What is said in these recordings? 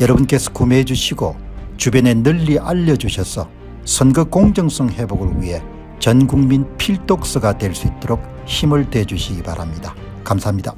여러분께서 구매해 주시고 주변에 널리 알려주셔서 선거 공정성 회복을 위해 전국민 필독서가 될 수 있도록 힘을 대주시기 바랍니다. 감사합니다.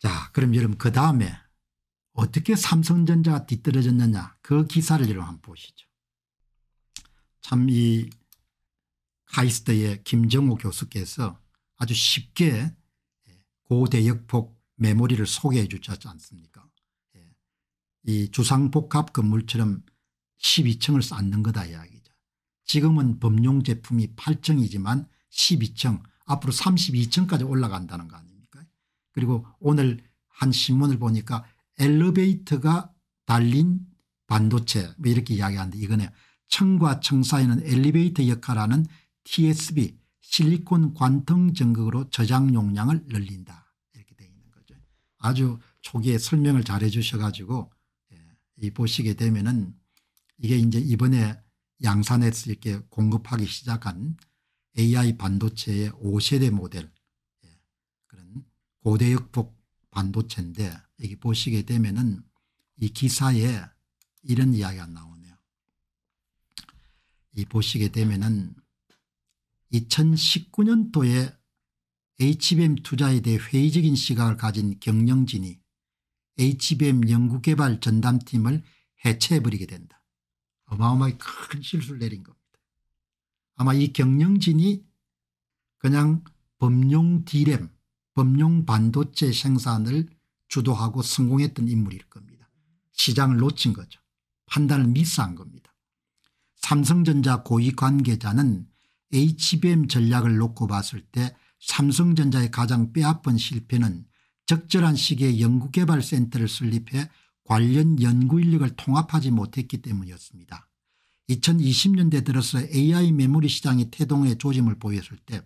자 그럼 여러분 그 다음에 어떻게 삼성전자가 뒤떨어졌느냐 그 기사를 여러분 한번 보시죠. 참이 카이스트의 김정호 교수께서 아주 쉽게 고대역폭 메모리를 소개해 주셨지 않습니까 이 주상복합 건물처럼 12층을 쌓는 거다 이야기죠. 지금은 범용 제품이 8층이지만 12층 앞으로 32층까지 올라간다는 거 아닙니까 그리고 오늘 한 신문을 보니까 엘리베이터가 달린 반도체 뭐 이렇게 이야기하는데 이거는 층과 층 사이는 엘리베이터 역할하는 tsb 실리콘 관통 전극으로 저장 용량을 늘린다 이렇게 되어 있는 거죠. 아주 초기에 설명을 잘해 주셔 가지고 이 보시게 되면은 이게 이제 이번에 양산에서 이렇게 공급하기 시작한 AI 반도체의 5세대 모델 예, 그런 고대역폭 반도체인데 여기 보시게 되면은 이 기사에 이런 이야기가 나오네요. 이 보시게 되면은 2019년도에 HBM 투자에 대해 회의적인 시각을 가진 경영진이 HBM 연구개발 전담팀을 해체해버리게 된다. 어마어마히 큰 실수를 내린 겁니다. 아마 이 경영진이 그냥 범용 디램, 범용 반도체 생산을 주도하고 성공했던 인물일 겁니다. 시장을 놓친 거죠. 판단을 미스한 겁니다. 삼성전자 고위 관계자는 HBM 전략을 놓고 봤을 때 삼성전자의 가장 빼앗은 실패는 적절한 시기에 연구개발센터를 설립해 관련 연구인력을 통합하지 못했기 때문이었습니다. 2020년대 들어서 AI 메모리 시장이 태동의 조짐을 보였을 때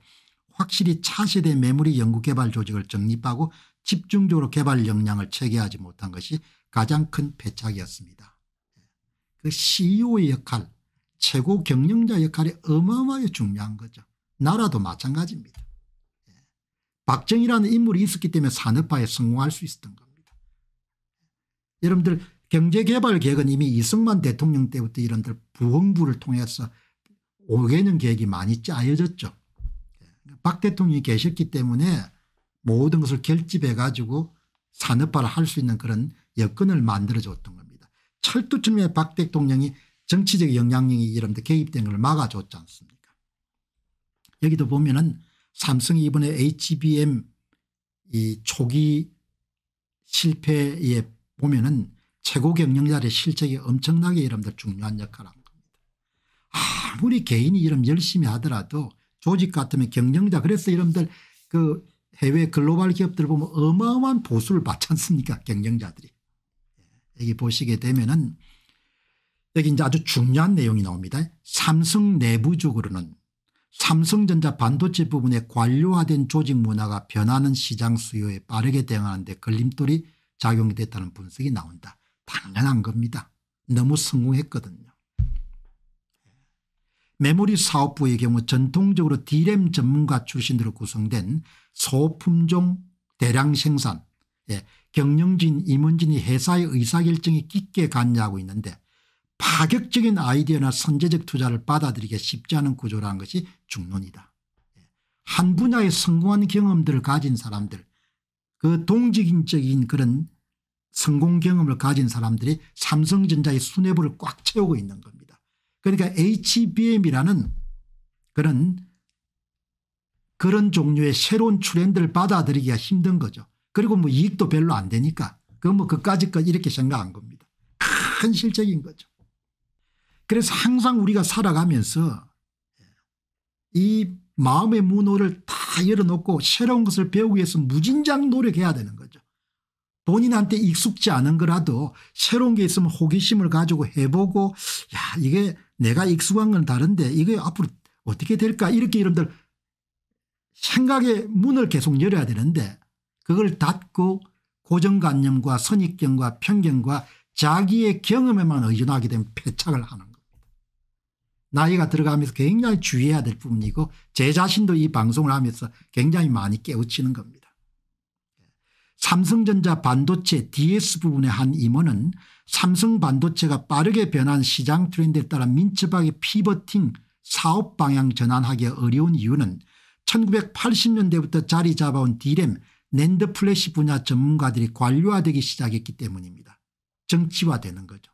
확실히 차세대 메모리 연구개발 조직을 정립하고 집중적으로 개발 역량을 체계하지 못한 것이 가장 큰 패착이었습니다. 그 CEO의 역할, 최고 경영자 역할이 어마어마하게 중요한 거죠. 나라도 마찬가지입니다. 박정희라는 인물이 있었기 때문에 산업화에 성공할 수 있었던 겁니다. 여러분들 경제개발계획은 이미 이승만 대통령 때부터 이런들 부흥부를 통해서 5개년 계획이 많이 짜여졌죠. 박 대통령이 계셨기 때문에 모든 것을 결집해 가지고 산업화를 할 수 있는 그런 여건을 만들어줬던 겁니다. 철두철미박 대통령이 정치적 영향력이 이런 데 개입된 걸 막아줬지 않습니까 여기도 보면 은 삼성이 이번에 HBM 이 초기 실패에 보면은 최고 경영자의 들 실적이 엄청나게 여러분들 중요한 역할을 한니다 아무리 개인이 이름 열심히 하더라도 조직 같으면 경영자 그래서 여러분들 그 해외 글로벌 기업들 보면 어마어마한 보수를 받지 않습니까 경영자들이. 예, 여기 보시게 되면은 여기 이제 아주 중요한 내용이 나옵니다. 삼성 내부적으로는 삼성전자 반도체 부분의 관료화된 조직 문화가 변하는 시장 수요에 빠르게 대응하는데 걸림돌이 작용이 됐다는 분석이 나온다. 당연한 겁니다. 너무 성공했거든요. 메모리 사업부의 경우 전통적으로 디램 전문가 출신으로 구성된 소품종 대량 생산 예, 경영진 임원진이 회사의 의사결정에 깊게 관여하고 있는데 파격적인 아이디어나 선제적 투자를 받아들이기 쉽지 않은 구조라는 것이 중론이다. 한 분야에 성공한 경험들을 가진 사람들 그 동지인적인 그런 성공 경험을 가진 사람들이 삼성전자의 수뇌부를 꽉 채우고 있는 겁니다. 그러니까 HBM이라는 그런 그런 종류의 새로운 트렌드를 받아들이기가 힘든 거죠. 그리고 뭐 이익도 별로 안 되니까 그건 뭐 그까짓 것 이렇게 생각한 겁니다. 큰 실적인 거죠. 그래서 항상 우리가 살아가면서 이 마음의 문호를 다 열어놓고 새로운 것을 배우기 위해서 무진장 노력해야 되는 거죠. 본인한테 익숙지 않은 거라도 새로운 게 있으면 호기심을 가지고 해보고 야 이게 내가 익숙한 건 다른데 이게 앞으로 어떻게 될까 이렇게 여러분들 생각의 문을 계속 열어야 되는데 그걸 닫고 고정관념과 선입견과 편견과 자기의 경험에만 의존하게 되면 패착을 하는 나이가 들어가면서 굉장히 주의해야 될 부분이고 제 자신도 이 방송을 하면서 굉장히 많이 깨우치는 겁니다. 삼성전자 반도체 DS 부분의 한 임원은 삼성 반도체가 빠르게 변한 시장 트렌드에 따라 민첩하게 피버팅 사업 방향 전환하기 어려운 이유는 1980년대부터 자리 잡아온 디램 낸드 플래시 분야 전문가들이 관료화되기 시작했기 때문입니다. 정치화되는 거죠.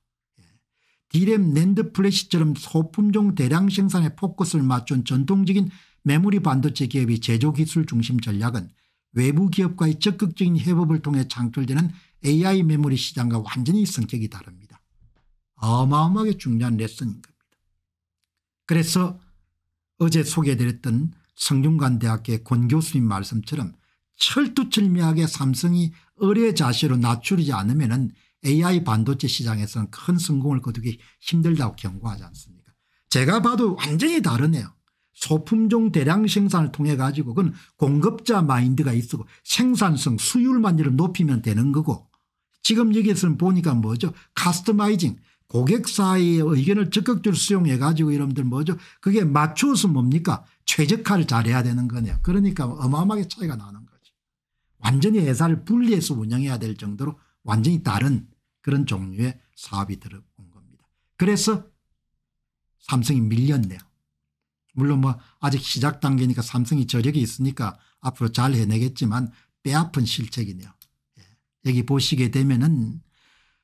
디램 랜드 플래시처럼 소품종 대량 생산에 포커스를 맞춘 전통적인 메모리 반도체 기업의 제조기술 중심 전략은 외부 기업과의 적극적인 협업을 통해 창출되는 AI 메모리 시장과 완전히 성격이 다릅니다. 어마어마하게 중요한 레슨인 겁니다. 그래서 어제 소개드렸던 성균관대학교권 교수님 말씀처럼 철두철미하게 삼성이 의뢰자시로 낮추지 않으면 AI 반도체 시장에서는 큰 성공을 거두기 힘들다고 경고하지 않습니까 제가 봐도 완전히 다르네요. 소품종 대량 생산을 통해 가지고 그건 공급자 마인드가 있고 생산성 수율만 좀 높이면 되는 거고 지금 여기에서는 보니까 뭐죠 카스터마이징 고객 사의 의견을 적극적으로 수용해 가지고 여러분들 뭐죠 그게 맞춰서 뭡니까 최적화를 잘해야 되는 거네요 그러니까 어마어마하게 차이가 나는 거죠 완전히 회사를 분리해서 운영해야 될 정도로 완전히 다른 그런 종류의 사업이 들어온 겁니다. 그래서 삼성이 밀렸네요. 물론 뭐 아직 시작 단계니까 삼성이 저력이 있으니까 앞으로 잘 해내겠지만 뼈아픈 실책이네요. 예. 여기 보시게 되면은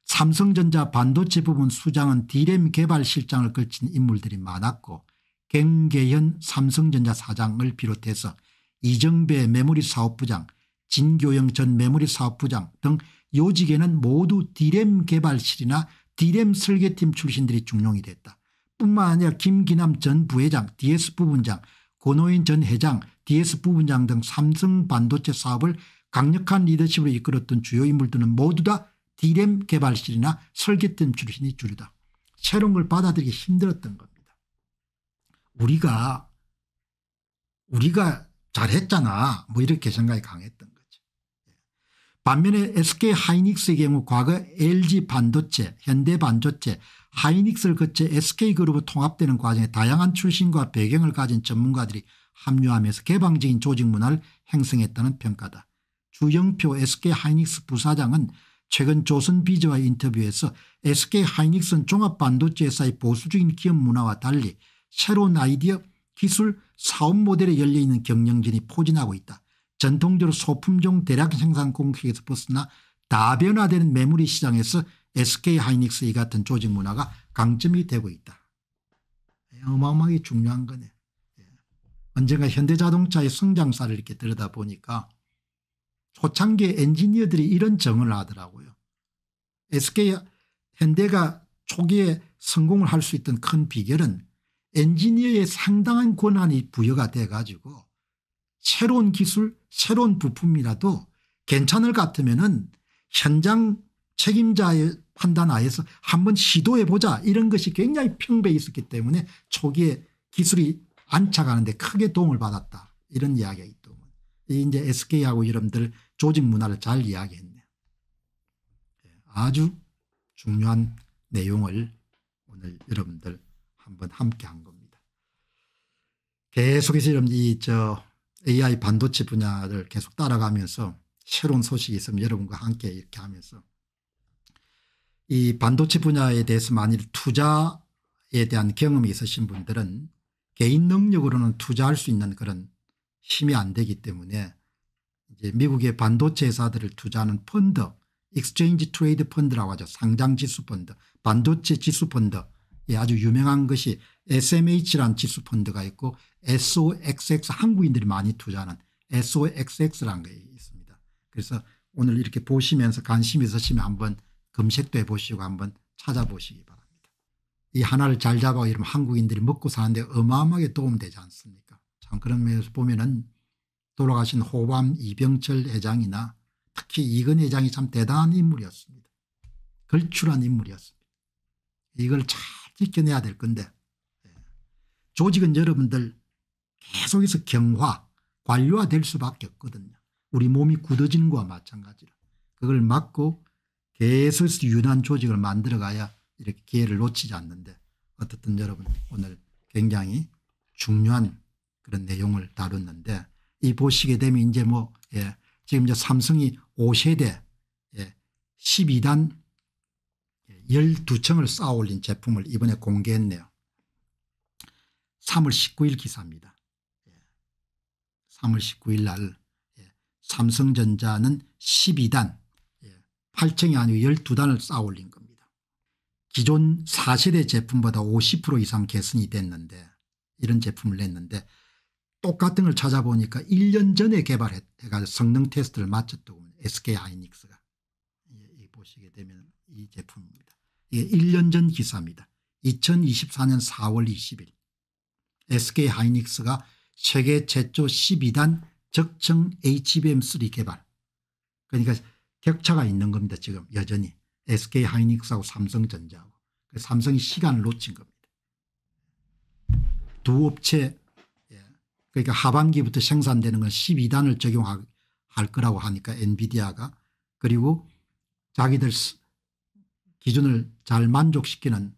삼성전자 반도체 부분 수장은 디램 개발 실장을 걸친 인물들이 많았고 경계현 삼성전자 사장을 비롯해서 이정배 메모리 사업부장 진교영 전 메모리 사업부장 등 요직에는 모두 디램 개발실이나 디램 설계팀 출신들이 중용이 됐다. 뿐만 아니라 김기남 전 부회장 DS 부분장 고노인 전 회장 DS 부분장 등 삼성 반도체 사업을 강력한 리더십으로 이끌었던 주요 인물들은 모두 다 디램 개발실이나 설계팀 출신이 줄이다 새로운 걸 받아들이기 힘들었던 겁니다. 우리가 우리가 잘했잖아 뭐 이렇게 생각이 강했던 거예요. 반면에 SK 하이닉스의 경우 과거 LG 반도체, 현대 반도체, 하이닉스를 거쳐 s k 그룹을 통합되는 과정에 다양한 출신과 배경을 가진 전문가들이 합류하면서 개방적인 조직 문화를 형성했다는 평가다. 주영표 SK 하이닉스 부사장은 최근 조선비즈와 인터뷰에서 SK 하이닉스는 종합반도체 회사의 보수적인 기업 문화와 달리 새로운 아이디어, 기술, 사업 모델에 열려있는 경영진이 포진하고 있다. 전통적으로 소품종 대량 생산 공격에서 벗어나 다변화되는 매물이 시장에서 SK하이닉스 이 같은 조직 문화가 강점이 되고 있다. 예, 어마어마하게 중요한 거네. 예. 언젠가 현대자동차의 성장사를 이렇게 들여다보니까 초창기 엔지니어들이 이런 정을 하더라고요. SK 현대가 초기에 성공을 할 수 있던 큰 비결은 엔지니어의 상당한 권한이 부여가 돼가지고 새로운 기술 새로운 부품이라도 괜찮을 것 같으면 현장 책임자의 판단 하에서 한번 시도해보자 이런 것이 굉장히 평배에 있었기 때문에 초기에 기술이 안착하는데 크게 도움을 받았다 이런 이야기가 있더군 이제 SK하고 여러분들 조직 문화를 잘 이야기했네요. 예, 아주 중요한 내용을 오늘 여러분들 한번 함께 한 겁니다. 계속해서 여러분 이저 AI 반도체 분야를 계속 따라가면서 새로운 소식이 있으면 여러분과 함께 이렇게 하면서 이 반도체 분야에 대해서 만일 투자에 대한 경험이 있으신 분들은 개인 능력으로는 투자할 수 있는 그런 힘이 안 되기 때문에 이제 미국의 반도체 회사들을 투자하는 펀드, 익스체인지 트레이드 펀드라고 하죠. 상장 지수 펀드, 반도체 지수 펀드 예, 아주 유명한 것이 SMH라는 지수 펀드가 있고 SOXX 한국인들이 많이 투자하는 SOXX라는 게 있습니다. 그래서 오늘 이렇게 보시면서 관심 있으시면 한번 검색도 해보시고 한번 찾아보시기 바랍니다. 이 하나를 잘 잡아 이러면 한국인들이 먹고 사는데 어마어마하게 도움되지 않습니까 참 그런 면에서 보면 은 돌아가신 호밤 이병철 회장이나 특히 이건 회장이 참 대단한 인물이었습니다. 걸출한 인물이었습니다. 이걸 잘 지켜내야 될 건데 예. 조직은 여러분들 계속해서 경화 관료화될 수밖에 없거든요. 우리 몸이 굳어지는 것과 마찬가지로 그걸 막고 계속 유난 조직을 만들어가야 이렇게 기회를 놓치지 않는데 어떻든 여러분 오늘 굉장히 중요한 그런 내용을 다뤘는데 이 보시게 되면 이제 뭐 예, 지금 이제 삼성이 5세대 예, 12단 12층을 쌓아 올린 제품을 이번에 공개했네요. 3월 19일 기사입니다. 3월 예. 19일 날 예. 삼성전자는 12단 8층이 예. 아니고 12단을 쌓아 올린 겁니다. 기존 4세대 제품보다 50% 이상 개선이 됐는데 이런 제품을 냈는데 똑같은 걸 찾아보니까 1년 전에 개발해가 성능 테스트를 마쳤더군 SK 하이닉스가 보시게 되면 이 제품입니다. 예, 1년 전 기사입니다. 2024년 4월 20일 SK하이닉스가 세계 최초 12단 적층 HBM3 개발 그러니까 격차가 있는 겁니다. 지금 여전히 SK하이닉스하고 삼성전자하고 삼성이 시간을 놓친 겁니다. 두 업체 예, 그러니까 하반기부터 생산되는 건 12단을 적용할 거라고 하니까 엔비디아가 그리고 자기들 기준을 잘 만족시키는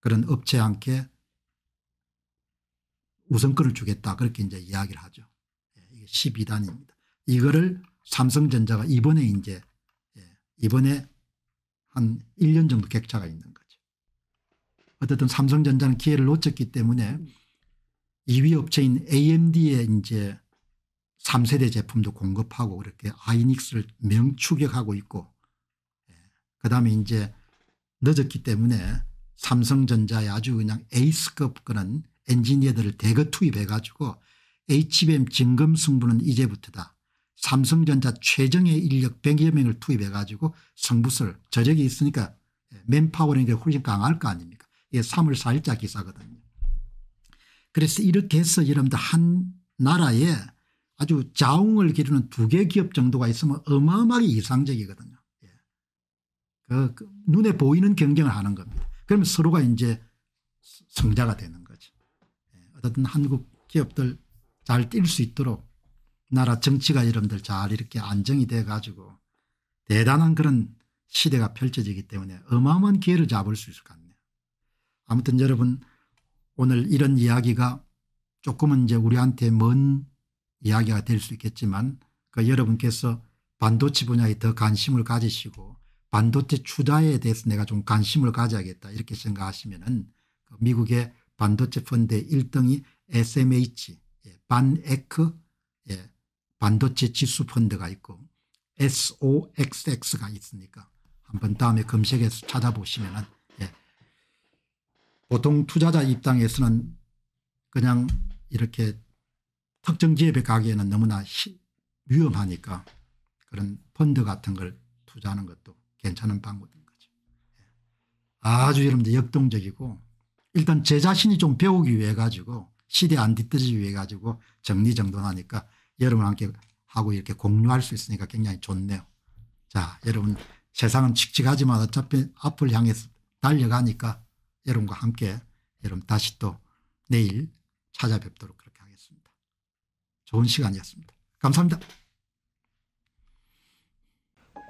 그런 업체와 함께 우선권을 주겠다 그렇게 이제 이야기를 하죠. 12단입니다. 예, 이거를 삼성전자가 이번에 이제 예, 이번에 한 1년 정도 객차가 있는 거죠. 어쨌든 삼성전자는 기회를 놓쳤기 때문에 2위 업체인 AMD에 이제 3세대 제품도 공급하고 그렇게 아이닉스를 명추격하고 있고 예, 그다음에 이제 늦었기 때문에 삼성전자에 아주 그냥 에이스급 그런 엔지니어들을 대거 투입해 가지고 HBM 증검 승부는 이제부터다. 삼성전자 최정의 인력 100여 명을 투입해 가지고 승부설 저력이 있으니까 맨파워라는 훨씬 강할 거 아닙니까 이게 3월 4일자 기사거든요. 그래서 이렇게 해서 여러분들 한 나라에 아주 자웅을 기르는 두 개 기업 정도가 있으면 어마어마하게 이상적이거든요. 그, 그 눈에 보이는 경쟁을 하는 겁니다. 그러면 서로가 이제 승자가 되는 거죠. 예, 어쨌든 한국 기업들 잘 뛸 수 있도록 나라 정치가 여러분들 잘 이렇게 안정이 돼 가지고 대단한 그런 시대가 펼쳐지기 때문에 어마어마한 기회를 잡을 수 있을 것 같네요. 아무튼 여러분 오늘 이런 이야기가 조금은 이제 우리한테 먼 이야기가 될 수 있겠지만 그 여러분께서 반도체 분야에 더 관심을 가지시고 반도체 투자에 대해서 내가 좀 관심을 가져야겠다 이렇게 생각하시면 은 그 미국의 반도체 펀드의 1등이 SMH 예, 반에크 예, 반도체 지수 펀드가 있고 SOXX가 있으니까 한번 다음에 검색해서 찾아보시면 은 예. 보통 투자자 입장에서는 그냥 이렇게 특정 지역에 가기에는 너무나 위험하니까 그런 펀드 같은 걸 투자하는 것도 괜찮은 방법인 거죠. 예. 아주 여러분들 역동적이고 일단 제 자신이 좀 배우기 위해 가지고 시대 안 뒤뜨리기 위해 가지고 정리정돈하니까 여러분 함께 하고 이렇게 공유할 수 있으니까 굉장히 좋네요. 자 여러분 세상은 칙칙하지만 어차피 앞을 향해서 달려가니까 여러분과 함께 여러분 다시 또 내일 찾아뵙도록 그렇게 하겠습니다. 좋은 시간이었습니다. 감사합니다.